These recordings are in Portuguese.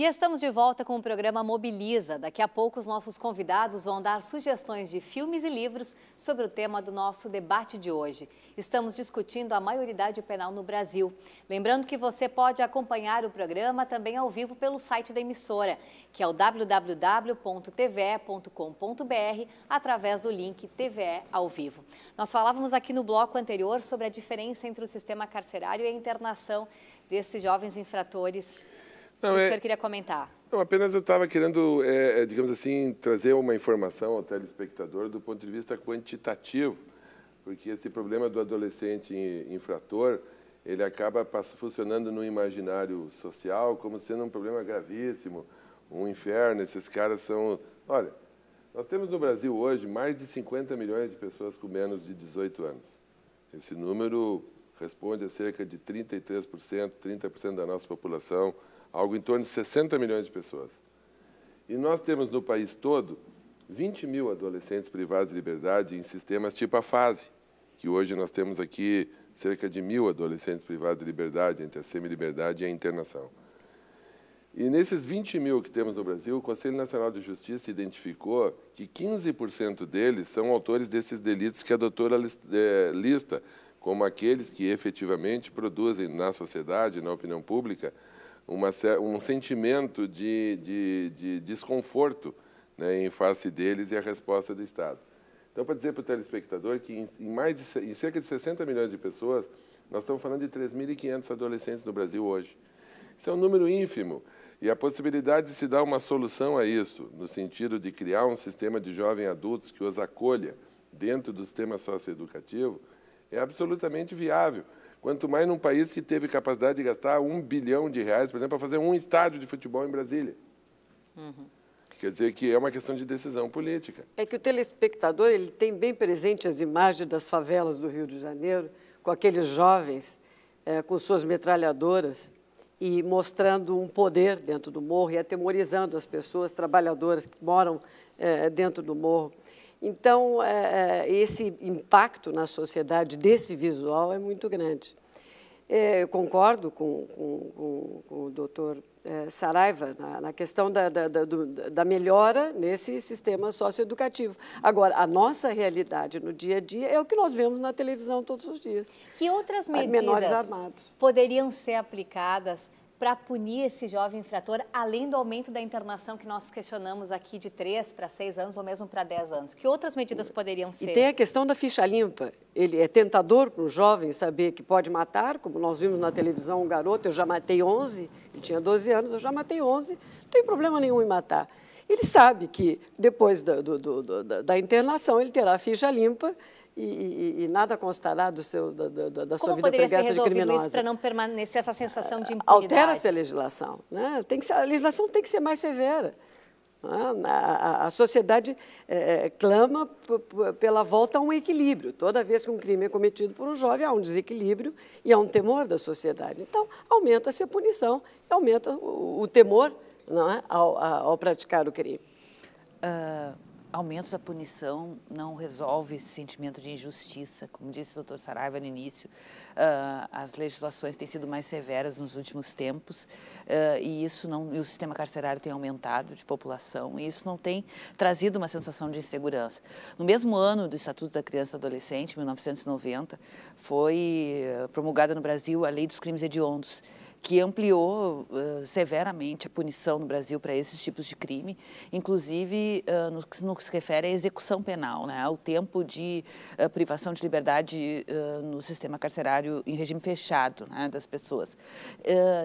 E estamos de volta com o programa Mobiliza. Daqui a pouco, os nossos convidados vão dar sugestões de filmes e livros sobre o tema do nosso debate de hoje. Estamos discutindo a maioridade penal no Brasil. Lembrando que você pode acompanhar o programa também ao vivo pelo site da emissora, que é o www.tve.com.br, através do link TVE ao vivo. Nós falávamos aqui no bloco anterior sobre a diferença entre o sistema carcerário e a internação desses jovens infratores não, o é... senhor queria comentar. Não, apenas eu estava querendo, é, é, digamos assim, trazer uma informação ao telespectador do ponto de vista quantitativo, porque esse problema do adolescente infrator, ele acaba funcionando no imaginário social como sendo um problema gravíssimo, um inferno, esses caras são... Olha, nós temos no Brasil hoje mais de 50 milhões de pessoas com menos de 18 anos. Esse número responde a cerca de 33%, 30% da nossa população algo em torno de 60 milhões de pessoas. E nós temos no país todo 20 mil adolescentes privados de liberdade em sistemas tipo a fase, que hoje nós temos aqui cerca de mil adolescentes privados de liberdade, entre a semi-liberdade e a internação. E nesses 20 mil que temos no Brasil, o Conselho Nacional de Justiça identificou que 15% deles são autores desses delitos que a doutora eh, lista, como aqueles que efetivamente produzem na sociedade, na opinião pública, uma, um sentimento de, de, de desconforto né, em face deles e a resposta do Estado. Então, para dizer para o telespectador que em, em mais de, em cerca de 60 milhões de pessoas, nós estamos falando de 3.500 adolescentes no Brasil hoje. Isso é um número ínfimo. E a possibilidade de se dar uma solução a isso, no sentido de criar um sistema de jovens adultos que os acolha dentro do sistema socioeducativo, é absolutamente viável quanto mais num país que teve capacidade de gastar um bilhão de reais, por exemplo, para fazer um estádio de futebol em Brasília. Uhum. Quer dizer que é uma questão de decisão política. É que o telespectador ele tem bem presente as imagens das favelas do Rio de Janeiro, com aqueles jovens é, com suas metralhadoras e mostrando um poder dentro do morro e atemorizando as pessoas trabalhadoras que moram é, dentro do morro. Então, é, é, esse impacto na sociedade desse visual é muito grande. É, eu concordo com, com, com o doutor Saraiva na, na questão da, da, da, da, melhora nesse sistema socioeducativo. Agora, a nossa realidade no dia a dia é o que nós vemos na televisão todos os dias. Que outras medidas poderiam ser aplicadas para punir esse jovem infrator, além do aumento da internação que nós questionamos aqui de 3 para 6 anos ou mesmo para 10 anos? Que outras medidas poderiam ser? E tem a questão da ficha limpa. Ele é tentador para um jovem saber que pode matar, como nós vimos na televisão um garoto, eu já matei 11, ele tinha 12 anos, eu já matei 11, não tem problema nenhum em matar. Ele sabe que depois da, do, do, da, da internação ele terá a ficha limpa e, e, e nada constará do seu, da, da, da sua vida poderia ser criminosa. isso para não permanecer essa sensação de ah, impunidade? Altera-se a legislação. Né? Tem que ser, a legislação tem que ser mais severa. Né? A, a, a, sociedade é, é clama pela volta a um equilíbrio. Toda vez que um crime é cometido por um jovem, há um desequilíbrio e há um temor da sociedade. Então, aumenta-se a punição e aumenta o, o temor é, ao, ao, praticar o crime. Uh Aumentos da punição não resolve esse sentimento de injustiça. Como disse o Dr. Saraiva no início, uh, as legislações têm sido mais severas nos últimos tempos uh, e isso não e o sistema carcerário tem aumentado de população e isso não tem trazido uma sensação de insegurança. No mesmo ano do Estatuto da Criança e Adolescente, 1990, foi ah, promulgada no Brasil a Lei dos Crimes Hediondos que ampliou uh, severamente a punição no Brasil para esses tipos de crime, inclusive uh, no, que, no, que se refere à execução penal, né, ao tempo de uh, privação de liberdade no sistema carcerário em regime fechado né, das pessoas.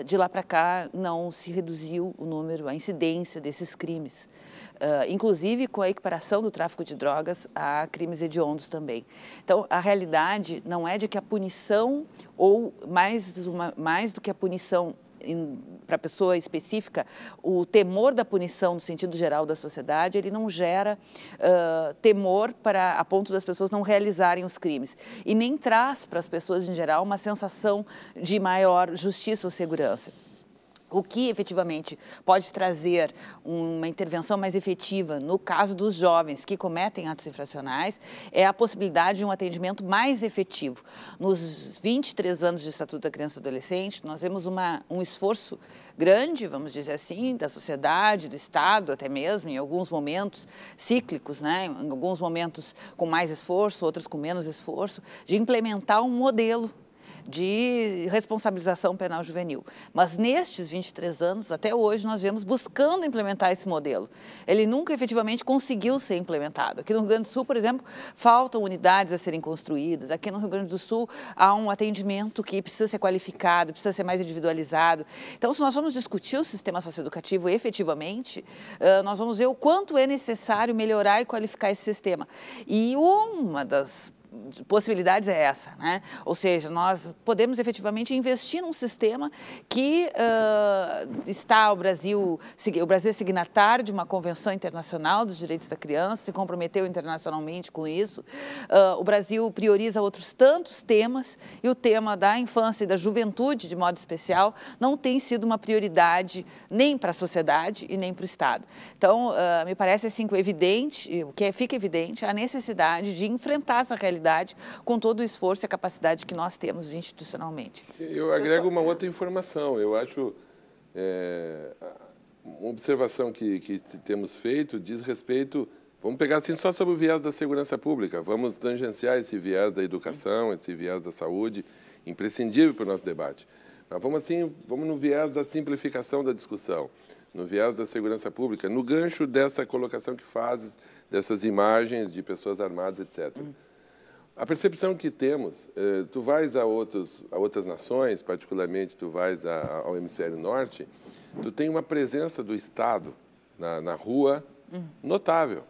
de lá para cá, não se reduziu o número, a incidência desses crimes. Uh, inclusive com a equiparação do tráfico de drogas a crimes hediondos também. Então, a realidade não é de que a punição, ou mais, uma, mais do que a punição para a pessoa específica, o temor da punição no sentido geral da sociedade, ele não gera uh, temor para a ponto das pessoas não realizarem os crimes. E nem traz para as pessoas em geral uma sensação de maior justiça ou segurança o que efetivamente pode trazer uma intervenção mais efetiva no caso dos jovens que cometem atos infracionais é a possibilidade de um atendimento mais efetivo. Nos 23 anos de Estatuto da Criança e Adolescente, nós vemos uma, um esforço grande, vamos dizer assim, da sociedade, do Estado, até mesmo, em alguns momentos cíclicos, né? em alguns momentos com mais esforço, outros com menos esforço, de implementar um modelo de responsabilização penal juvenil. Mas nestes 23 anos, até hoje, nós viemos buscando implementar esse modelo. Ele nunca efetivamente conseguiu ser implementado. Aqui no Rio Grande do Sul, por exemplo, faltam unidades a serem construídas. Aqui no Rio Grande do Sul, há um atendimento que precisa ser qualificado, precisa ser mais individualizado. Então, se nós vamos discutir o sistema socioeducativo efetivamente, nós vamos ver o quanto é necessário melhorar e qualificar esse sistema. E uma das possibilidades é essa, né? Ou seja, nós podemos efetivamente investir num sistema que uh, está o Brasil, o Brasil é signatário de uma convenção internacional dos direitos da criança, se comprometeu internacionalmente com isso. Uh, o Brasil prioriza outros tantos temas e o tema da infância e da juventude, de modo especial, não tem sido uma prioridade nem para a sociedade e nem para o Estado. Então, uh, me parece assim evidente, o que fica evidente, a necessidade de enfrentar essa realidade com todo o esforço e a capacidade que nós temos institucionalmente. Eu agrego uma outra informação. Eu acho é, uma observação que, que temos feito diz respeito Vamos pegar assim só sobre o viés da segurança pública, vamos tangenciar esse viés da educação, esse viés da saúde, imprescindível para o nosso debate. Mas vamos assim, vamos no viés da simplificação da discussão, no viés da segurança pública, no gancho dessa colocação que fazes, dessas imagens de pessoas armadas, etc. A percepção que temos, eh, tu vais a, outros, a outras nações, particularmente tu vais ao hemisfério norte, tu tem uma presença do Estado na, na rua notável.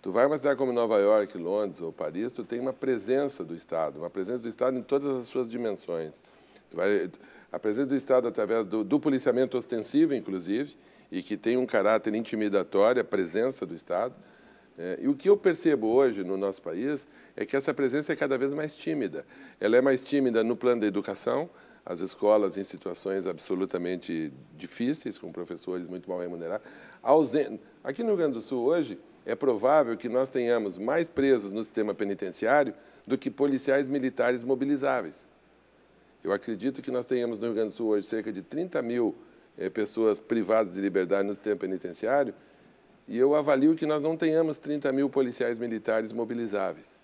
Tu vai a uma cidade como Nova York, Londres ou Paris, tu tem uma presença do Estado, uma presença do Estado em todas as suas dimensões. Vai, a presença do Estado através do, do, policiamento ostensivo, inclusive, e que tem um caráter intimidatório, a presença do Estado, é, e o que eu percebo hoje no nosso país é que essa presença é cada vez mais tímida. Ela é mais tímida no plano da educação, as escolas em situações absolutamente difíceis, com professores muito mal remunerados. Aqui no Rio Grande do Sul, hoje, é provável que nós tenhamos mais presos no sistema penitenciário do que policiais militares mobilizáveis. Eu acredito que nós tenhamos no Rio Grande do Sul hoje cerca de 30 mil eh, pessoas privadas de liberdade no sistema penitenciário e eu avalio que nós não tenhamos 30 mil policiais militares mobilizáveis.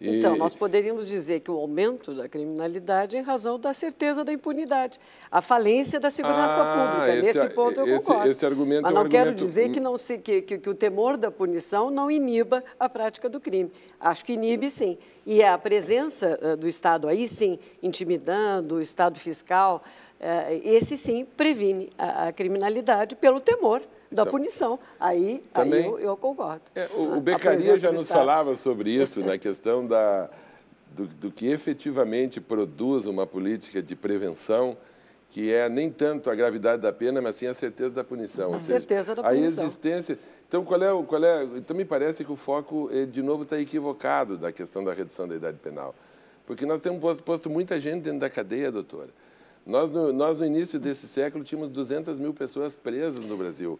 E... Então, nós poderíamos dizer que o aumento da criminalidade é em razão da certeza da impunidade, a falência da segurança ah, pública. Esse, Nesse ponto eu esse, concordo. Esse argumento é Mas não é um quero argumento... dizer que, hum. não se, que, que, que o temor da punição não iniba a prática do crime. Acho que inibe, sim. E a presença do Estado aí, sim, intimidando, o Estado fiscal, é, esse sim previne a, a criminalidade pelo temor da então, punição. Aí, também, aí eu, eu concordo. É, o, o Becaria já nos falava sobre isso, na questão da, do, do, que efetivamente produz uma política de prevenção, que é nem tanto a gravidade da pena, mas sim a certeza da punição. A seja, certeza da punição. A existência. Então, qual é, qual é, então, me parece que o foco, eh, de novo, está equivocado da questão da redução da idade penal. Porque nós temos posto muita gente dentro da cadeia, doutora. Nós no, nós, no início desse século, tínhamos 200 mil pessoas presas no Brasil.